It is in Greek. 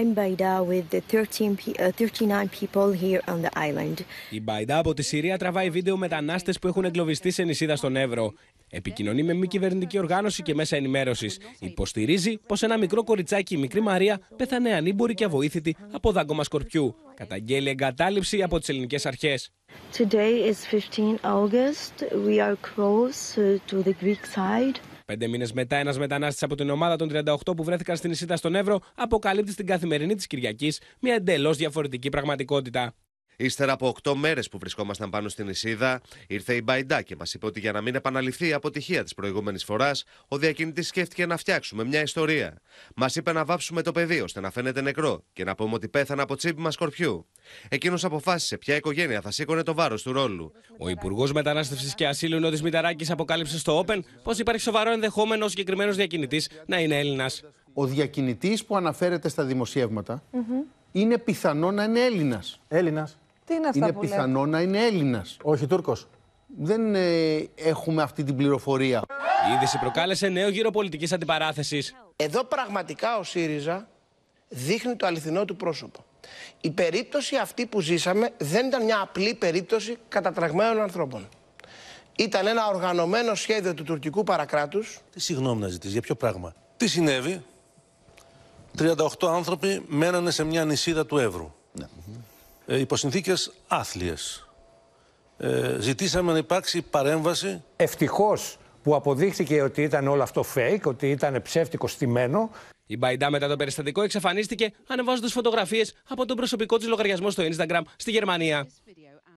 I'm Baida with the 39 uh, people here on the Η Μπαϊντά από τη Συρία τραβάει βίντεο μετανάστες που έχουν εγκλωβιστεί σε νησίδα στον Εύρο. Επικοινωνεί με μη κυβερνητική οργάνωση και μέσα ενημέρωσης. Υποστηρίζει πως ένα μικρό κοριτσάκι, η μικρή Μαρία, πέθανε ανήμπορη και αβοήθητη από δάγκωμα σκορπιού. Καταγγέλει εγκατάλειψη από τις ελληνικές αρχές. Πέντε μήνες μετά, ένας μετανάστης από την ομάδα των 38 που βρέθηκαν στην Ισίτα στον Εύρο αποκαλύπτει στην καθημερινή της Κυριακής μια εντελώς διαφορετική πραγματικότητα. Ύστερα από 8 μέρες που βρισκόμασταν πάνω στην Ισίδα, ήρθε η Μπαϊντά και μας είπε ότι για να μην επαναληφθεί η αποτυχία της προηγούμενης φοράς, ο διακινητής σκέφτηκε να φτιάξουμε μια ιστορία. Μας είπε να βάψουμε το παιδί ώστε να φαίνεται νεκρό και να πούμε ότι πέθανε από τσίπημα σκορπιού. Εκείνος αποφάσισε ποια οικογένεια θα σήκωνε το βάρος του ρόλου. Ο Υπουργός Μετανάστευσης και Ασύλου Νότι Μηταράκης αποκάλυψε στο όπεν πως υπάρχει σοβαρό ενδεχόμενο ο συγκεκριμένος διακινητής να είναι Έλληνας. Ο διακινητής που αναφέρεται στα δημοσιεύματα mm-hmm. είναι πιθανό να είναι Έλληνας. Έλληνας. Τι είναι αυτά είναι πιθανό να είναι Έλληνας. Όχι Τούρκος. Δεν ε, έχουμε αυτή την πληροφορία. Η είδηση προκάλεσε νέο γύρο πολιτικής αντιπαράθεσης. Εδώ πραγματικά ο ΣΥΡΙΖΑ δείχνει το αληθινό του πρόσωπο. Η περίπτωση αυτή που ζήσαμε δεν ήταν μια απλή περίπτωση κατατραγμένων ανθρώπων. Ήταν ένα οργανωμένο σχέδιο του τουρκικού παρακράτους. Τι συγγνώμη να ζητήσεις, για ποιο πράγμα. Τι συνέβη, 38 άνθρωποι μένανε σε μια νησίδα του Εύρου. Ναι. Ε, υπό συνθήκες άθλιες. Ε, ζητήσαμε να υπάρξει παρέμβαση. Ευτυχώς που αποδείχθηκε ότι ήταν όλο αυτό fake, ότι ήταν ψεύτικο στημένο. Η Μπαϊντά μετά το περιστατικό εξαφανίστηκε ανεβάζοντας φωτογραφίες από τον προσωπικό της λογαριασμός στο Instagram στη Γερμανία.